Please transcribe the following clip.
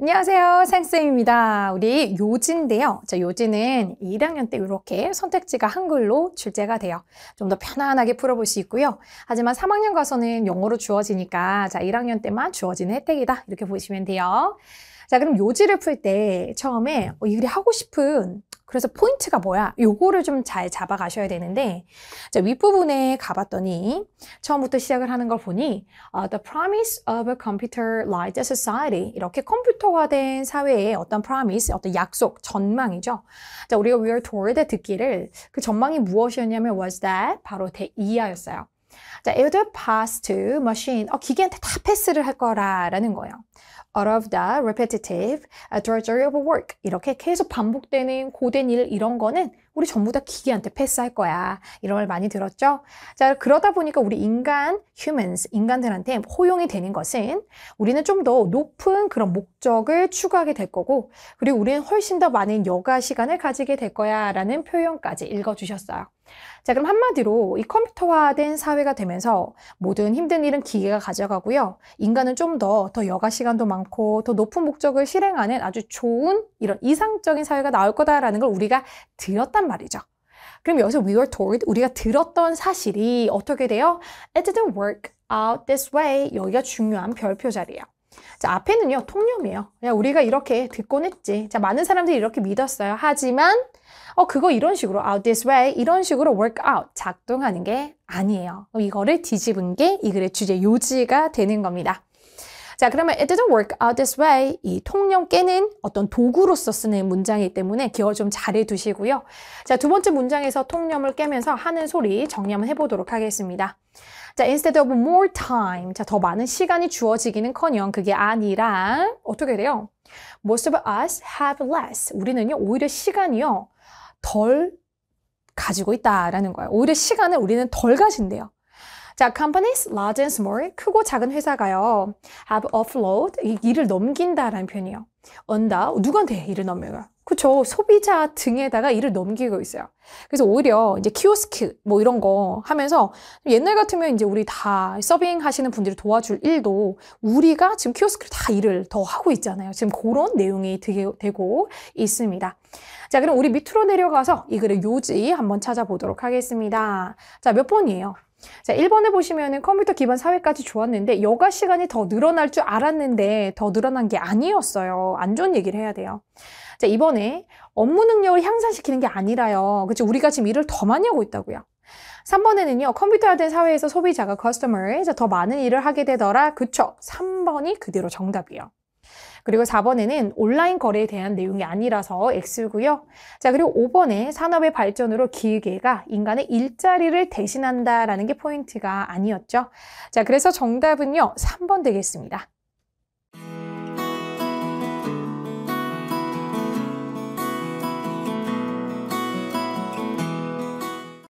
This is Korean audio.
안녕하세요. 생쌤입니다. 우리 요지인데요. 자, 요지는 1학년 때 이렇게 선택지가 한글로 출제가 돼요. 좀 더 편안하게 풀어볼 수 있고요. 하지만 3학년 가서는 영어로 주어지니까 자, 1학년 때만 주어지는 혜택이다. 이렇게 보시면 돼요. 자, 그럼 요지를 풀 때 처음에 음. 어, 이들이 하고 싶은 그래서 포인트가 뭐야? 요거를 좀 잘 잡아 가셔야 되는데 자, 윗부분에 가봤더니 처음부터 시작을 하는 걸 보니 uh, The promise of a computerized society 이렇게 컴퓨터화된 사회의 어떤 promise, 어떤 약속, 전망이죠. 자, 우리가 we are t o l a r d 듣기를 그 전망이 무엇이었냐면 was that 바로 대이하였어요. 자, it will pass to machine. 어, 기계한테 다 패스를 할 거라라는 거예요. Out of the repetitive, uh, drudgery of work. 이렇게 계속 반복되는 고된 일 이런 거는 우리 전부 다 기계한테 패스할 거야. 이런 말 많이 들었죠? 자, 그러다 보니까 우리 인간, humans, 인간들한테 허용이 되는 것은 우리는 좀 더 높은 그런 목적을 추구하게 될 거고, 그리고 우리는 훨씬 더 많은 여가 시간을 가지게 될 거야. 라는 표현까지 읽어주셨어요. 자, 그럼 한마디로 이 컴퓨터화된 사회가 되면서 모든 힘든 일은 기계가 가져가고요. 인간은 좀 더 더 여가 시간도 많고 더 높은 목적을 실행하는 아주 좋은 이런 이상적인 사회가 나올 거다라는 걸 우리가 들었단 말이죠. 그럼 여기서 we were told 우리가 들었던 사실이 어떻게 돼요? It didn't work out this way. 여기가 중요한 별표 자리예요. 자, 앞에는요, 통념이에요. 그냥 우리가 이렇게 듣곤 했지. 자, 많은 사람들이 이렇게 믿었어요. 하지만, 어, 그거 이런 식으로, out 아, this way, 이런 식으로 work out, 작동하는 게 아니에요. 어, 이거를 뒤집은 게 이 글의 주제 요지가 되는 겁니다. 자, 그러면 it didn't work out this way. 이 통념 깨는 어떤 도구로서 쓰는 문장이기 때문에 기억 좀 잘해 두시고요. 자, 두 번째 문장에서 통념을 깨면서 하는 소리 정리 한번 해보도록 하겠습니다. 자, instead of more time. 자, 더 많은 시간이 주어지기는 커녕 그게 아니라 어떻게 돼요? Most of us have less. 우리는요, 오히려 시간이요. 덜 가지고 있다라는 거예요. 오히려 시간을 우리는 덜 가진대요. 자, companies large and small, 크고 작은 회사가요. have offload, 일을 넘긴다라는 표현이에요. 언다, 누구한테 일을 넘겨요? 그렇죠 소비자 등에다가 일을 넘기고 있어요. 그래서 오히려 이제 키오스크 뭐 이런 거 하면서 옛날 같으면 이제 우리 다 서빙 하시는 분들이 도와줄 일도 우리가 지금 키오스크를 다 일을 더 하고 있잖아요. 지금 그런 내용이 되게, 되고 있습니다. 자, 그럼 우리 밑으로 내려가서 이 글의 요지 한번 찾아보도록 하겠습니다. 자, 몇 번이에요? 자, 1번에 보시면은 컴퓨터 기반 사회까지 좋았는데 여가 시간이 더 늘어날 줄 알았는데 더 늘어난 게 아니었어요. 안 좋은 얘기를 해야 돼요. 자, 이번에 업무 능력을 향상시키는 게 아니라요. 그치? 우리가 지금 일을 더 많이 하고 있다고요. 3번에는요. 컴퓨터화된 사회에서 소비자가 커스터머에 더 많은 일을 하게 되더라. 그쵸? 3번이 그대로 정답이에요. 그리고 4번에는 온라인 거래에 대한 내용이 아니라서 X고요. 자, 그리고 5번에 산업의 발전으로 기계가 인간의 일자리를 대신한다라는 게 포인트가 아니었죠. 자, 그래서 정답은요. 3번 되겠습니다.